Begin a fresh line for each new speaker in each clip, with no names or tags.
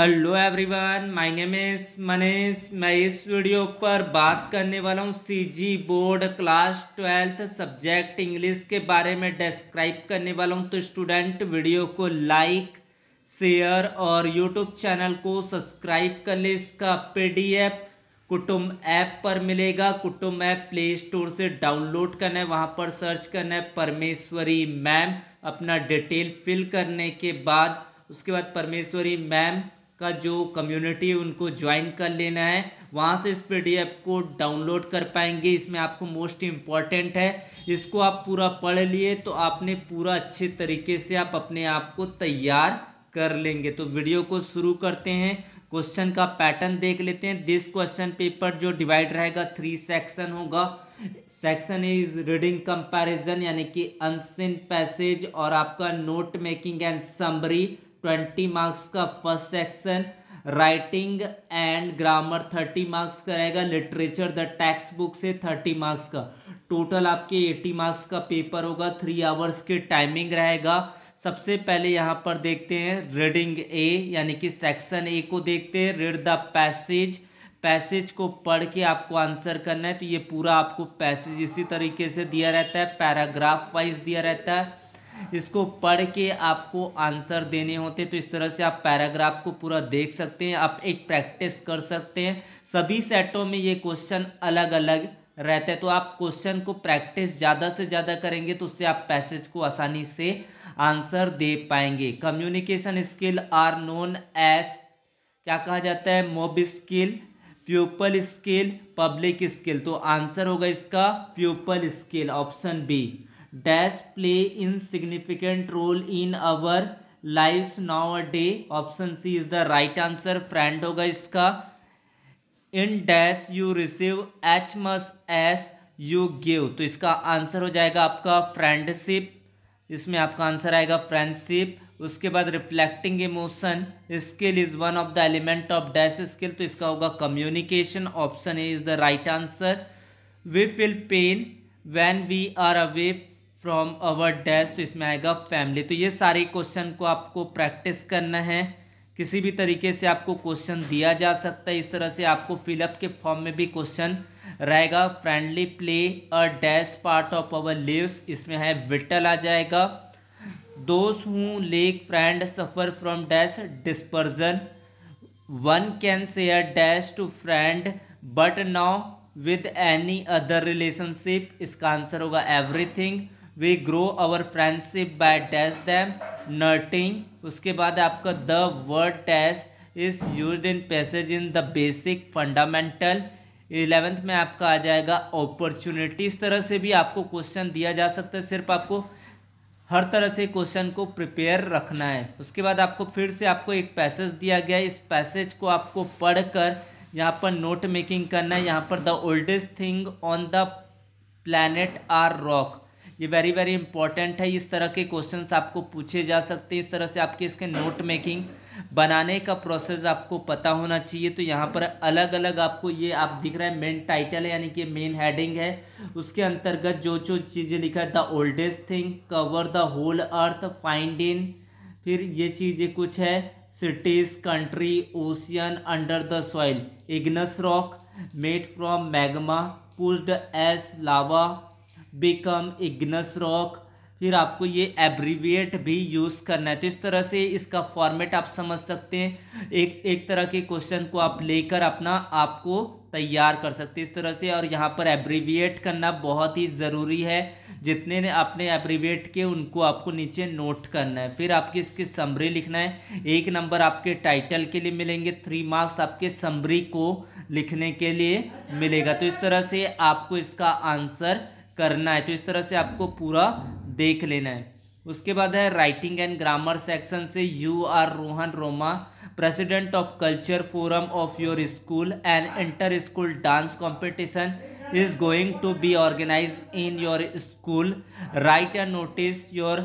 Hello everyone my name is Manish मैं इस video पर बात करने वाला हूँ CG board class twelfth subject English के बारे में डिस्क्राइब करने वाला हूँ तो स्टूडेंट वीडियो को लाइक शेयर और यूट्यूब चैनल को सब्सक्राइब कर ले इसका पीडीएफ कुटुम ऐप पर मिलेगा कुटुम ऐप प्ले स्टोर से डाउनलोड करना है वहाँ पर सर्च करना है परमेश्वरी मैम अपना डिटेल फिल करने के बाद उसके बाद परमेश्वरी मैम का जो कम्युनिटी उनको ज्वाइन कर लेना है वहाँ से इस पी को डाउनलोड कर पाएंगे इसमें आपको मोस्ट इम्पॉर्टेंट है इसको आप पूरा पढ़ लिए तो आपने पूरा अच्छे तरीके से आप अपने आप को तैयार कर लेंगे तो वीडियो को शुरू करते हैं क्वेश्चन का पैटर्न देख लेते हैं दिस क्वेश्चन पेपर जो डिवाइड रहेगा थ्री सेक्शन होगा सेक्शन इज रीडिंग कंपैरिजन यानी कि अनसिन पैसेज और आपका note making and summary twenty marks का first section writing and grammar thirty marks का रहेगा लिटरेचर द टेक्स्ट बुक से थर्टी मार्क्स का टोटल आपके एट्टी मार्क्स का पेपर होगा थ्री आवर्स के टाइमिंग रहेगा सबसे पहले यहाँ पर देखते हैं रीडिंग ए यानी कि सेक्शन ए को देखते हैं रीड द पैसेज पैसेज को पढ़ के आपको आंसर करना है तो ये पूरा आपको पैसेज इसी तरीके से दिया रहता है पैराग्राफ वाइज दिया रहता है इसको पढ़ के आपको आंसर देने होते तो इस तरह से आप पैराग्राफ को पूरा देख सकते हैं आप एक प्रैक्टिस कर सकते हैं सभी सेटों में ये क्वेश्चन अलग अलग रहते हैं तो आप क्वेश्चन को प्रैक्टिस ज़्यादा से ज़्यादा करेंगे तो उससे आप पैसेज को आसानी से आंसर दे पाएंगे communication skill are known as क्या कहा जाता है mob skill people skill public skill तो आंसर होगा इसका people skill option B dash play in significant role in our life nowadays option C is the right answer friend होगा इसका in dash you receive as much as you give तो इसका answer हो जाएगा आपका friendship इसमें आपका answer आएगा फ्रेंडशिप उसके बाद reflecting emotion skill is one of the element of dash skill तो इसका होगा communication option A is the right answer we feel pain when we are away from our dash तो इसमें आएगा फैमिली तो ये सारे क्वेश्चन को आपको प्रैक्टिस करना है किसी भी तरीके से आपको क्वेश्चन दिया जा सकता है इस तरह से आपको फिलअप के फॉर्म में भी क्वेश्चन रहेगा friendly play a dash part of our lives इसमें है विटल आ जाएगा दोस्त हूँ like friend suffer from dash depression one can a dash to friend but now with any other relationship इसका आंसर होगा everything we grow our friendship by dash them nurturing उसके बाद आपका the word dash is use in passage in the basic fundamental eleventh में आपका आ जाएगा opportunity इस तरह से भी आपको क्वेश्चन दिया जा सकता है सिर्फ आपको हर तरह से क्वेश्चन को प्रिपेयर रखना है उसके बाद आपको फिर से आपको एक पैसेज दिया गया इस पैसेज को आपको पढ़कर यहाँ पर नोट मेकिंग करना है यहाँ पर the oldest thing on the planet are rock ये वेरी वेरी इंपॉर्टेंट है इस तरह के क्वेश्चन आपको पूछे जा सकते हैं इस तरह से आपके इसके नोट मेकिंग बनाने का प्रोसेस आपको पता होना चाहिए तो यहाँ पर अलग अलग आपको ये आप दिख रहा है मेन टाइटल है यानी कि मेन हेडिंग है उसके अंतर्गत जो जो चीज़ें लिखा है the oldest thing cover the whole earth find in फिर ये चीज़ें कुछ है cities country ocean under the soil igneous rock made from magma pushed as lava become igneous rock फिर आपको ये एब्रीविएट भी यूज़ करना है तो इस तरह से इसका फॉर्मेट आप समझ सकते हैं एक एक तरह के क्वेश्चन को आप लेकर अपना आपको तैयार कर सकते हैं इस तरह से और यहाँ पर एब्रीविएट करना बहुत ही ज़रूरी है जितने ने आपने एब्रीविएट किए उनको आपको नीचे नोट करना है फिर आपकी इसके समरी लिखना है एक नंबर आपके टाइटल के लिए मिलेंगे थ्री मार्क्स आपके समरी को लिखने के लिए मिलेगा तो इस तरह से आपको इसका आंसर करना है तो इस तरह से आपको पूरा देख लेना है उसके बाद है राइटिंग एंड ग्रामर सेक्शन से you are Rohan Roma president of culture forum of your school and inter school dance competition is going to be organize in your school write and notice your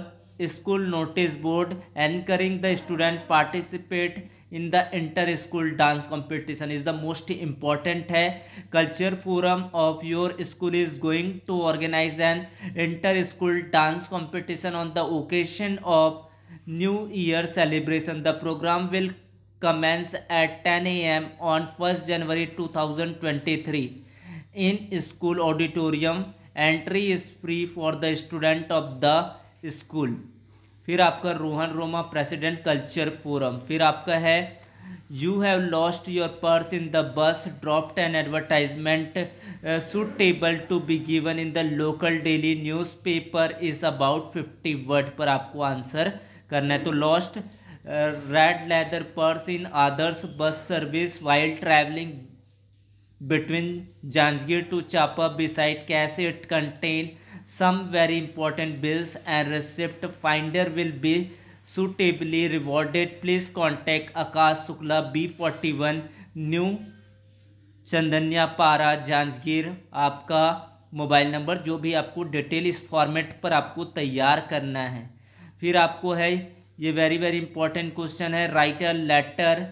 school notice board encouraging the student participate in the inter school dance competition is the most important है culture forum of your school is going to organize an inter school dance competition on the occasion of new year celebration the program will ten A M on first January two thousand twenty three in school auditorium entry is free for the student of the school फिर आपका Rohan Roma president culture forum फिर आपका है you have lost your purse in the bus dropped an advertisement suitable to be given in the local daily newspaper is about fifty word पर आपको answer करना है तो lost red leather purse in others bus service while travelling between Janjgir to Champa beside कैसे it contain some very important bills and receipt finder will be suitably rewarded. Please contact Akash Sukla B41 New Chandaniya Para Janjgir आपका mobile number जो भी आपको detail इस format पर आपको तैयार करना है फिर आपको है ये वेरी वेरी इंपॉर्टेंट क्वेश्चन है write a letter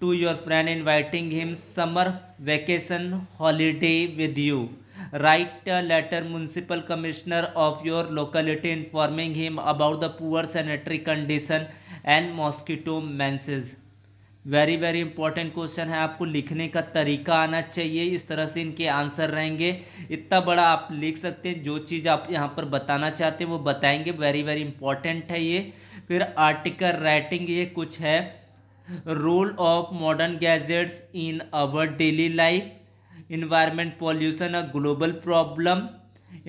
to your friend inviting him summer vacation holiday with you write letter municipal commissioner of your locality locality informing him about the poor sanitary condition and mosquito menses very very important question है आपको लिखने का तरीका आना चाहिए इस तरह से इनके आंसर रहेंगे इतना बड़ा आप लिख सकते हैं जो चीज़ आप यहाँ पर बताना चाहते हैं वो बताएंगे वेरी वेरी इंपॉर्टेंट है ये फिर आर्टिकल राइटिंग ये कुछ है role of modern gadgets in our daily life environment pollution a global problem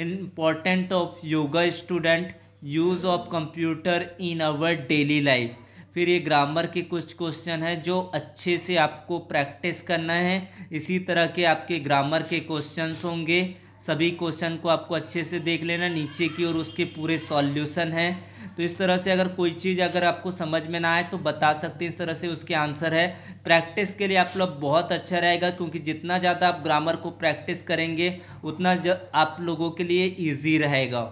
important of yoga student use of computer in our daily life फिर ये ग्रामर के कुछ क्वेश्चन हैं जो अच्छे से आपको प्रैक्टिस करना है इसी तरह के आपके ग्रामर के क्वेश्चन होंगे सभी क्वेश्चन को आपको अच्छे से देख लेना नीचे की और उसके पूरे सॉल्यूशन हैं तो इस तरह से अगर कोई चीज़ अगर आपको समझ में ना आए तो बता सकते हैं इस तरह से उसके आंसर है प्रैक्टिस के लिए आप लोग बहुत अच्छा रहेगा क्योंकि जितना ज़्यादा आप ग्रामर को प्रैक्टिस करेंगे उतना आप लोगों के लिए ईजी रहेगा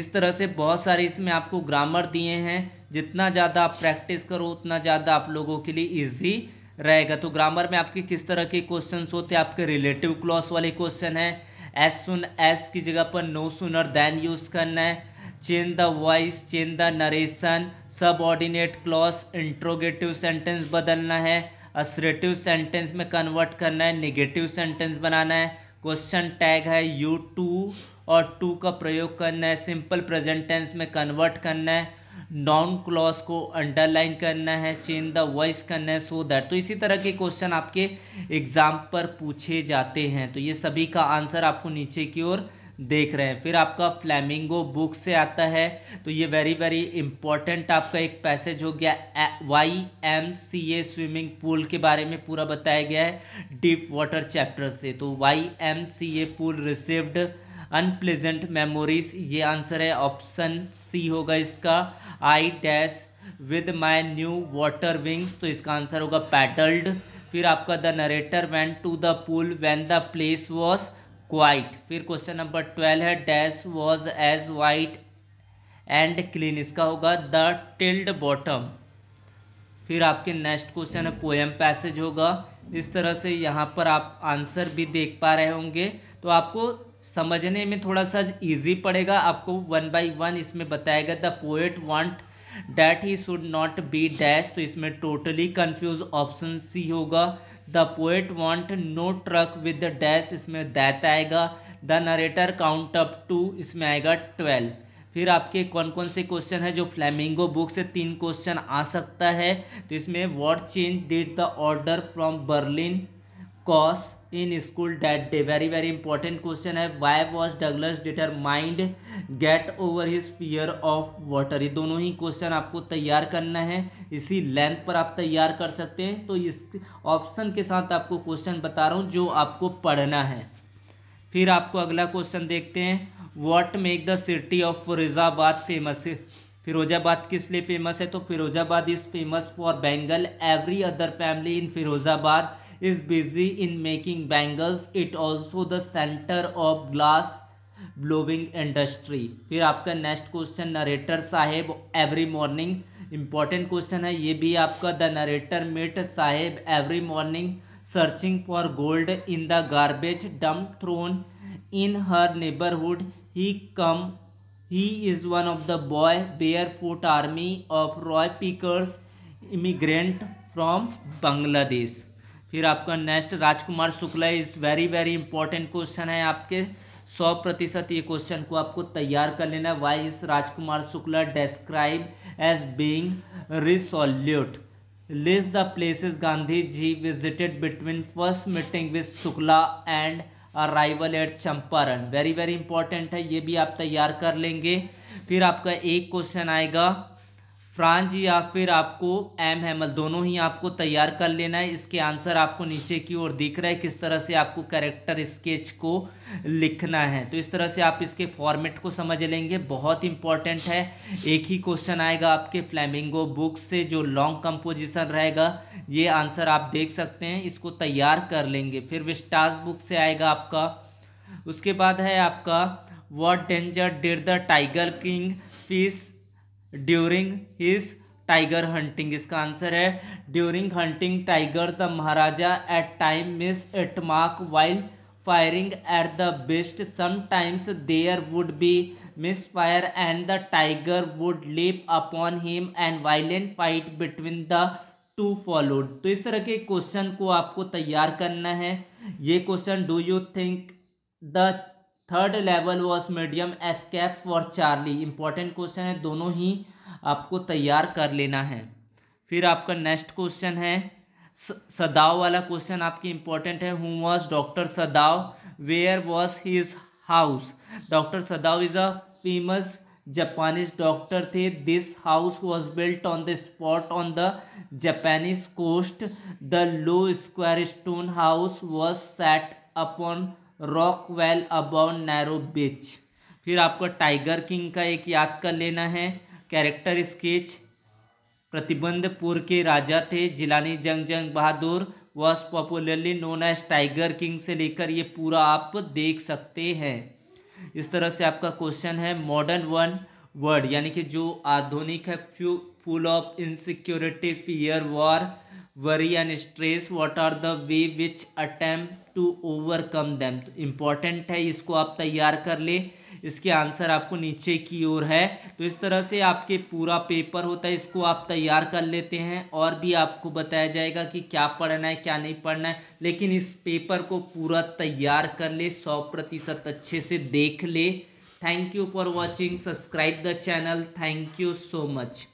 इस तरह से बहुत सारे इसमें आपको ग्रामर दिए हैं जितना ज़्यादा आप प्रैक्टिस करो उतना ज़्यादा आप लोगों के लिए ईजी रहेगा तो ग्रामर में आपके किस तरह के क्वेश्चन होते हैं आपके रिलेटिव क्लॉस वाले क्वेश्चन हैं एस सुन एस की जगह पर नो सुनर दैन यूज़ करना है the voice change the narration subordinate clause interrogative sentence बदलना है असरेटिव सेंटेंस में कन्वर्ट करना है निगेटिव सेंटेंस बनाना है क्वेश्चन टैग है यू टू और टू का प्रयोग करना है सिंपल प्रेजेंट टेंस में कन्वर्ट करना है नॉन क्लॉज को अंडरलाइन करना है चेंज द वॉइस करना है सो दैट तो इसी तरह के क्वेश्चन आपके एग्जाम पर पूछे जाते हैं तो ये सभी का आंसर आपको नीचे की ओर देख रहे हैं फिर आपका फ्लैमिंगो बुक से आता है तो ये वेरी वेरी इंपॉर्टेंट आपका एक पैसेज हो गया Y M C A swimming pool के बारे में पूरा बताया गया है डीप वाटर चैप्टर से तो Y M C A pool received unpleasant memories ये आंसर है ऑप्शन सी होगा इसका I dash with my new water wings तो इसका आंसर होगा पैटल्ड फिर आपका the narrator went to the pool when the place was quiet फिर क्वेश्चन नंबर ट्वेल्व है dash was as white and clean इसका होगा द टिल्ड बॉटम फिर आपके नेक्स्ट क्वेश्चन है पोएम पैसेज होगा इस तरह से यहाँ पर आप आंसर भी देख पा रहे होंगे तो आपको समझने में थोड़ा सा इजी पड़ेगा आपको वन बाय वन इसमें बताएगा the poet want that he should not be dash तो इसमें टोटली कन्फ्यूज ऑप्शन सी होगा the poet want no truck with the dash इसमें दैट आएगा the narrator count up to इसमें आएगा ट्वेल्व फिर आपके कौन कौन से क्वेश्चन है जो फ्लैमिंगो बुक से तीन क्वेश्चन आ सकता है तो इसमें what change did the order from Berlin cause in school that day very very important question है was was determined get over his fear of water ये दोनों ही क्वेश्चन आपको तैयार करना है इसी लेंथ पर आप तैयार कर सकते हैं तो इस ऑप्शन के साथ आपको क्वेश्चन बता रहा हूँ जो आपको पढ़ना है फिर आपको अगला क्वेश्चन देखते हैं what make the city of Firozabad famous Firozabad किस लिए फेमस है तो Firozabad is famous for bangle every other family in Firozabad is busy in making bangles it also the center of glass blowing industry फिर आपका next question narrator Saheb every morning important question है ये भी आपका the narrator meet Saheb every morning searching for gold in the garbage dump thrown in her neighbourhood he come he is one of the boy bare foot army of rag pickers immigrant from Bangladesh फिर आपका next Rajkumar Shukla is very very important question है आपके सौ प्रतिशत ये question को आपको तैयार कर लेना है why is Rajkumar Shukla describe as being resolute list the places Gandhi ji visited between first meeting with Shukla and arrival at Champaran very very important है ये भी आप तैयार कर लेंगे फिर आपका एक क्वेश्चन आएगा फ्रांज या फिर आपको एम हैमल दोनों ही आपको तैयार कर लेना है इसके आंसर आपको नीचे की ओर दिख रहा है किस तरह से आपको कैरेक्टर स्केच को लिखना है तो इस तरह से आप इसके फॉर्मेट को समझ लेंगे बहुत इंपॉर्टेंट है एक ही क्वेश्चन आएगा आपके फ्लैमिंगो बुक से जो लॉन्ग कंपोजिशन रहेगा ये आंसर आप देख सकते हैं इसको तैयार कर लेंगे फिर विस्टास बुक से आएगा आपका उसके बाद है आपका what danger did the tiger king face during his tiger hunting इसका आंसर है during hunting tiger the Maharaja at time miss it mark while firing at the best sometimes there would be miss fire and the tiger would leap upon him and violent fight between the two followed तो इस तरह के question को आपको तैयार करना है ये question do you think the third level was medium escape for Charlie important question है दोनों ही आपको तैयार कर लेना है फिर आपका नेक्स्ट क्वेश्चन है सदाव वाला क्वेश्चन आपके इम्पोर्टेंट है who was doctor Sadao where was his house doctor Sadao is a famous Japanese doctor थे this house was built on the spot on the Japanese coast the low square stone house was set upon rock well above narrow beach फिर आपको tiger king का एक याद कर लेना है character sketch प्रतिबंधपुर के राजा थे Jilani Jung Jung Bahadur was popularly known as tiger king से लेकर ये पूरा आप देख सकते हैं इस तरह से आपका क्वेश्चन है मॉडर्न वन वर्ड यानी कि जो आधुनिक है few full of insecurity fear war worry and stress what are the way which attempt to overcome them तो इम्पॉर्टेंट है इसको आप तैयार कर ले इसके आंसर आपको नीचे की ओर है तो इस तरह से आपके पूरा पेपर होता है इसको आप तैयार कर लेते हैं और भी आपको बताया जाएगा कि क्या पढ़ना है क्या नहीं पढ़ना है लेकिन इस पेपर को पूरा तैयार कर ले सौ प्रतिशत अच्छे से देख ले thank you for watching subscribe the channel thank you so much